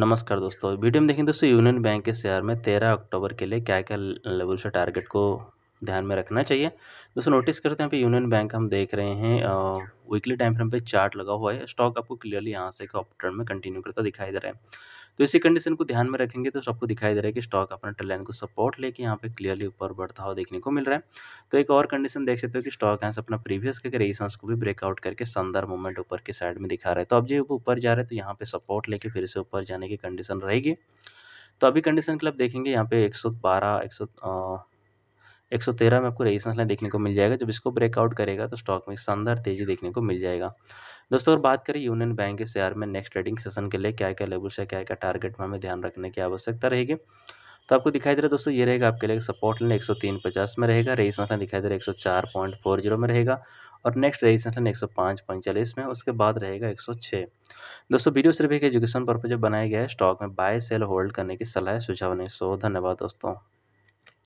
नमस्कार दोस्तों वीडियो में देखें दोस्तों यूनियन बैंक के शेयर में तेरह अक्टूबर के लिए क्या क्या लेवल से टारगेट को ध्यान में रखना चाहिए दोस्तों नोटिस करते हैं यहाँ पे यूनियन बैंक हम देख रहे हैं वीकली टाइम फ्रेम पे चार्ट लगा हुआ है स्टॉक आपको क्लियरली यहाँ से ऑप ट्रेंड में कंटिन्यू करता दिखाई दे रहा है तो इसी कंडीशन को ध्यान में रखेंगे तो सबको दिखाई दे रहा है कि स्टॉक अपना ट्रेन को सपोर्ट लेके यहाँ पे क्लियरली ऊपर बढ़ता हुआ देखने को मिल रहा है तो एक और कंडीशन देख सकते हो कि स्टॉक यहाँ से अपना प्रीवियस के रेजिस्टेंस को भी ब्रेकआउट करके शानदार मूवमेंट ऊपर के साइड में दिखा रहा है तो अब जब ऊपर जा रहे हैं तो यहाँ पे सपोर्ट लेके फिर से ऊपर जाने की कंडीशन रहेगी तो अभी कंडीशन के लिए आप देखेंगे यहाँ पे एक सौ 113 में आपको रेजिस्टेंस लाइन देखने को मिल जाएगा जब इसको ब्रेकआउट करेगा तो स्टॉक में शानदार तेजी देखने को मिल जाएगा दोस्तों अगर बात करें यूनियन बैंक के शेयर में नेक्स्ट ट्रेडिंग सेशन के लिए क्या क्या लेवल्स है क्या क्या टारगेट में हमें ध्यान रखने की आवश्यकता रहेगी तो आपको दिखाई दे रहा है दोस्तों ये रहेगा आपके लिए सपोर्ट लाइन एक सौ तीन पचास में रहेगा रेजिस्टेंस लाइन दिखाई दे रहा है एक सौ चार पॉइंट फोर जीरो में रहेगा और नेक्स्ट रेजिस्टेंस लाइन एक सौ पाँच में उसके बाद रहेगा एक सौ छः दोस्तों वीडियो सिर्फ एक एजुकेशन पर्पज बनाया गया है स्टॉक में बाय सेल होल्ड करने की सलाह सुझाव नहीं सो धन्यवाद दोस्तों